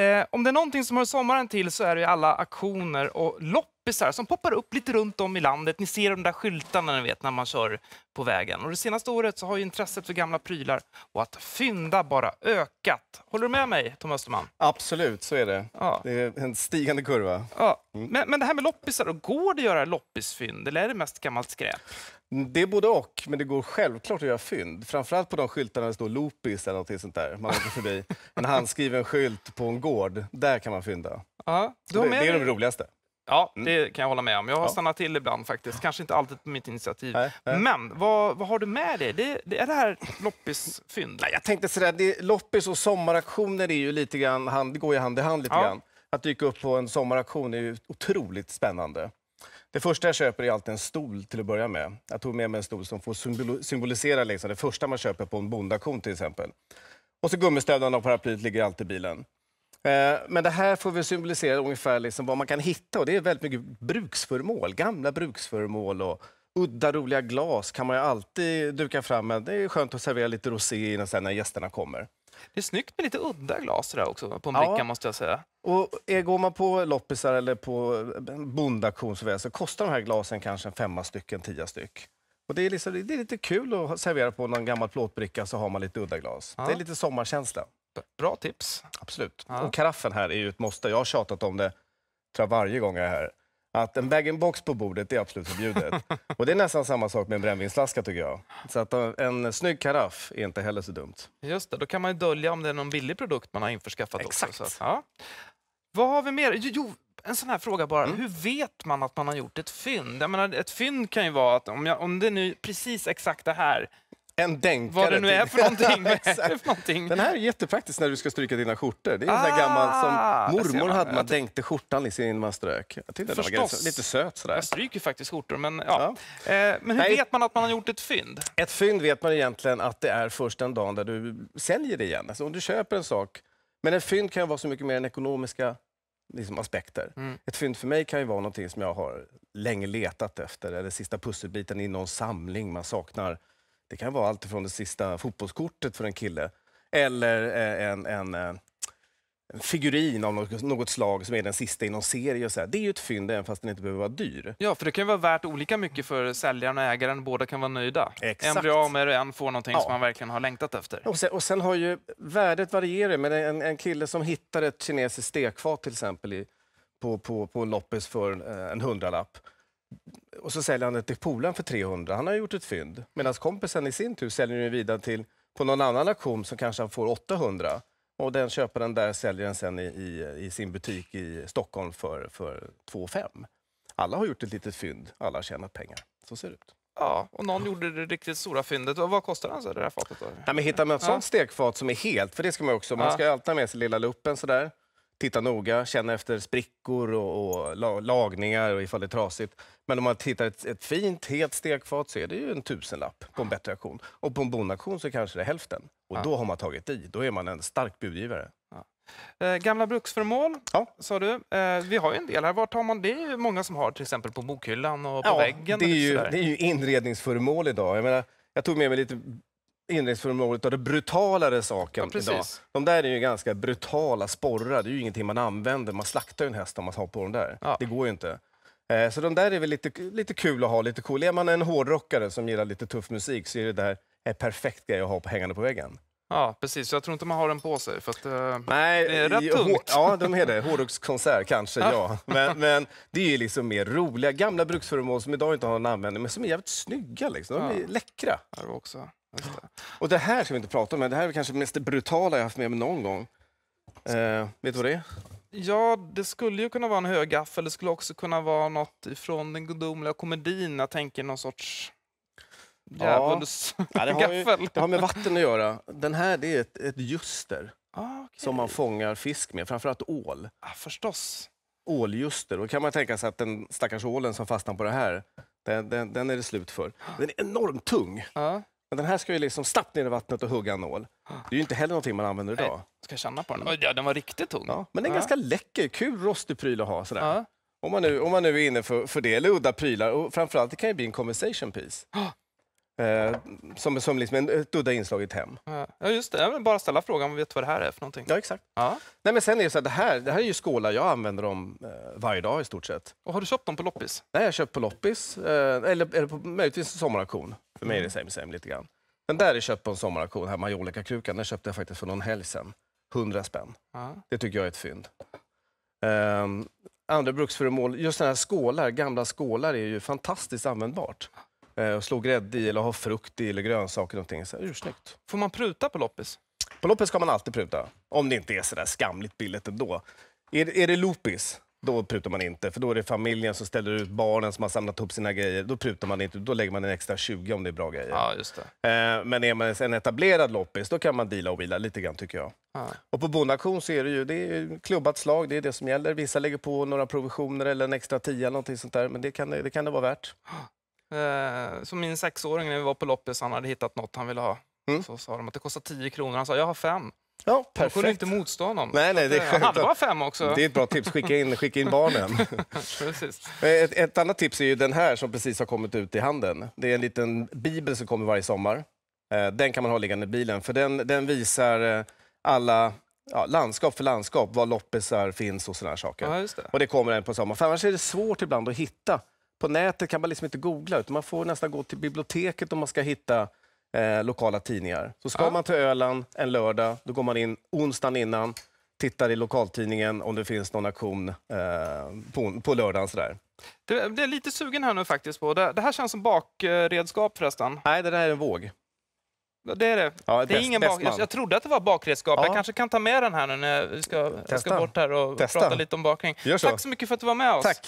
Eh, om det är någonting som hör sommaren till så är det alla aktioner och loppisar som poppar upp lite runt om i landet. Ni ser de där skyltarna ni vet när man kör på vägen. Och det senaste året så har ju intresset för gamla prylar och att fynda bara ökat. Håller du med mig, Tom Österman? Absolut, så är det. Ja. Det är en stigande kurva. Ja. Mm. Men, men det här med loppisar, då, går det att göra loppisfynd eller är det mest gammalt skräp? Det är både och, men det går självklart att göra fynd. Framförallt på de skyltarna där det står Lopis eller något sånt där. Man åker förbi en handskriven skylt på en gård. Där kan man fynda. Ja, det, det är de roligaste. Ja, mm. det kan jag hålla med om. Jag har ja. stannat till ibland faktiskt. Kanske inte alltid på mitt initiativ. Nej, nej. Men vad, vad har du med dig? Det, det är det här loppisfynd? Jag tänkte sådär, det, loppis och sommaraktioner är ju lite grann, det går ju hand i hand lite ja. grann. Att dyka upp på en sommaraktion är ju otroligt spännande. Det första jag köper är alltid en stol till att börja med. Jag tog med mig en stol som får symbolisera liksom det första man köper på en bondaktion till exempel. Och så gummistövlarna och paraplyet ligger alltid i bilen. Eh, men det här får vi symbolisera ungefär liksom vad man kan hitta och det är väldigt mycket bruksföremål, gamla bruksföremål och udda roliga glas kan man ju alltid duka fram med. Det är skönt att servera lite rosé innan när gästerna kommer. Det är snyggt med lite udda glas där också på en bricka ja. måste jag säga. Och går man på loppisar eller på bondauktion så, så kostar de här glasen kanske en femma stycken, tia styck. Och det, är liksom, det är lite kul att servera på någon gammal plåtbricka så har man lite udda glas. Ja. Det är lite sommarkänsla. Bra tips. Absolut. Ja. Och karaffen här är ju ett måste. Jag har tjatat om det tror jag, varje gång jag är här att en bag-in-box på bordet är absolut förbjudet. Och det är nästan samma sak med en brännvinsflaska tycker jag. Så att eh, en snygg karaff är inte heller så dumt. Just det, då kan man ju dölja om det är någon billig produkt man har införskaffat Exakt. också. Att, ja. Vad har vi mer? Jo, en sån här fråga bara. Mm. Hur vet man att man har gjort ett fynd? Jag menar, ett fynd kan ju vara att om, jag, om det är nu precis exakt det här en dänkare. Vad det nu är för någonting. för någonting. Den här är jättepraktisk när du ska stryka dina skjortor. Det är ah, en gammal som mormor man. hade. Man dänkte skjortan innan man strök. Jag tyckte Förstås. den var lite söt sådär. Jag stryker faktiskt skjortor, men ja. ja. Eh, men hur Nej. vet man att man har gjort ett fynd? Ett fynd vet man egentligen att det är först den dagen där du säljer det igen. Alltså om du köper en sak. Men ett fynd kan vara så mycket mer än ekonomiska liksom, aspekter. Mm. Ett fynd för mig kan ju vara någonting som jag har länge letat efter, eller sista pusselbiten i någon samling man saknar. Det kan vara allt från det sista fotbollskortet för en kille eller eh, en, en, eh, en figurin av något, något slag som är den sista i någon serie. så här. Det är ju ett fynd även fast den inte behöver vara dyr. Ja, för det kan ju vara värt olika mycket för säljaren och ägaren. Båda kan vara nöjda. Exakt. En blir av med det, en får någonting ja. som man verkligen har längtat efter. Och sen, och sen har ju värdet varierat. Men en, en kille som hittar ett kinesiskt stekfat till exempel i, på, på, på loppis för eh, en hundralapp och så säljer han det till polaren för 300. Han har gjort ett fynd. Medan kompisen i sin tur säljer den vidare till, på någon annan auktion så kanske han får 800. Och den köparen där säljer den sen i, i, i sin butik i Stockholm för, för 2 500. Alla har gjort ett litet fynd, alla har tjänat pengar. Så ser det ut. Ja, och någon gjorde det riktigt stora fyndet. Och vad kostar alltså det här fatet? Då? Ja, men hittar man ett ja. sånt stekfat som är helt, för det ska man också, man ska alltid ha med sig lilla luppen sådär. Titta noga, känner efter sprickor och, och, lagningar och ifall det är trasigt. Men om man tittar ett, ett fint, helt stekfat så är det ju en tusenlapp på en bättre auktion. Och på en bonauktion så kanske det är hälften. Och ja. då har man tagit i. Då är man en stark budgivare. Ja. Eh, gamla bruksföremål, ja. sa du. Eh, vi har ju en del här. Var tar man det? är många som har till exempel på bokhyllan och på ja, väggen. Det är, ju, det är ju inredningsföremål idag. Jag, menar, jag tog med mig lite inredningsföremålet av det brutalare saken ja, idag. De där är ju ganska brutala sporrar. Det är ju ingenting man använder. Man slaktar ju en häst om man har på dem där. Ja. Det går ju inte. Eh, så de där är väl lite, lite kul att ha, lite cool. Är man en hårdrockare som gillar lite tuff musik så är det där en perfekt grej att ha på hängande på väggen. Ja, precis. Jag tror inte man har den på sig. För att, eh, Nej, det är rätt tungt. Ja, de är det. Hårdrockskonsert kanske, ja. Men, men, det är liksom mer roliga gamla bruksföremål som idag inte har någon användning, men som är jävligt snygga. Liksom. De är ja. läckra. Ja, också. Det. Och det här ska vi inte prata om, det här är kanske det mest brutala jag haft med mig någon gång. Eh, vet du vad det är? Ja, det skulle ju kunna vara en högaffel. Det skulle också kunna vara något från den gudomliga komedin. Jag tänker någon sorts djävulsgaffel. Ja. ja. det, har ju, det har med vatten att göra. Den här det är ett, ett juster ah, okay. som man fångar fisk med, framförallt ål. Ah, förstås. Åljuster. Då kan man tänka sig att den stackars ålen som fastnar på det här, den, den, den är det slut för. Den är enormt tung. Ah. Men den här ska ju liksom snabbt ner i vattnet och hugga en nål. Det är ju inte heller någonting man använder idag. Nej, ska känna på den. ja, den var riktigt tung. Ja, men den är ja. ganska läcker, kul rostig pryl att ha sådär. Ja. Om man, nu, om man nu är inne för, för det, eller udda prylar. Och framförallt, det kan ju bli en conversation piece. Eh, som som liksom ett udda inslag i ett hem. Ja, just det. Jag vill bara ställa frågan, vet vad det här är för någonting? Ja, exakt. Ja. Nej, men sen är det så här, det här, det här är ju skålar jag använder dem eh, varje dag i stort sett. Och har du köpt dem på loppis? Nej, jag har köpt på loppis, eh, eller, eller på, möjligtvis en sommaraktion. För mig är det same same lite grann. Den där är köpt på en sommarauktion. här majolika-krukan. Den köpte jag faktiskt för någon helg sedan. 100 spänn. Ja. Det tycker jag är ett fynd. Eh, andra bruksföremål, just sådana här skålar, gamla skålar är ju fantastiskt användbart. Eh, och slå grädde i eller ha frukt i eller grönsaker. Någonting. Så ursnyggt. Får man pruta på loppis? På loppis ska man alltid pruta, om det inte är så där skamligt billigt ändå. Är, är det lopis, då prutar man inte. För då är det familjen som ställer ut barnen som har samlat upp sina grejer. Då prutar man inte. Då lägger man en extra 20 om det är bra grejer. Ja, just det. Eh, men är man en etablerad loppis, då kan man deala och vila lite grann tycker jag. Ja. Och på bondauktion så är det ju det är klubbat slag, det är det som gäller. Vissa lägger på några provisioner eller en extra tia eller någonting sånt där. Men det kan det, kan det vara värt. Eh, så min sexåring när vi var på loppis, han hade hittat något han ville ha. Mm. Så sa de att det kostar 10 kronor. Han sa, jag har fem. Ja, perfekt. kunde inte motstå honom. Nej, nej, det är eh, han hade bara fem också. Det är ett bra tips. Skicka in, skicka in barnen. precis. Ett, ett, annat tips är ju den här som precis har kommit ut i handen. Det är en liten bibel som kommer varje sommar. Eh, den kan man ha liggande i bilen, för den, den visar alla ja, landskap för landskap, var loppisar finns och sådana saker. Ja, det. Och det kommer en på sommaren. För annars är det svårt ibland att hitta på nätet kan man liksom inte googla, utan man får nästan gå till biblioteket om man ska hitta eh, lokala tidningar. Så ska ja. man till Öland en lördag, då går man in onsdagen innan, tittar i lokaltidningen om det finns någon aktion eh, på, på lördagen. Sådär. Det, det är lite sugen här nu faktiskt på. Det, det här känns som bakredskap förresten. Nej, det där är en våg. Det är det. Ja, det är best, ingen bak... Jag trodde att det var bakredskap. Ja. Jag kanske kan ta med den här nu när vi ska, ska bort här och Testa. prata lite om bakning. Tack så mycket för att du var med oss. Tack.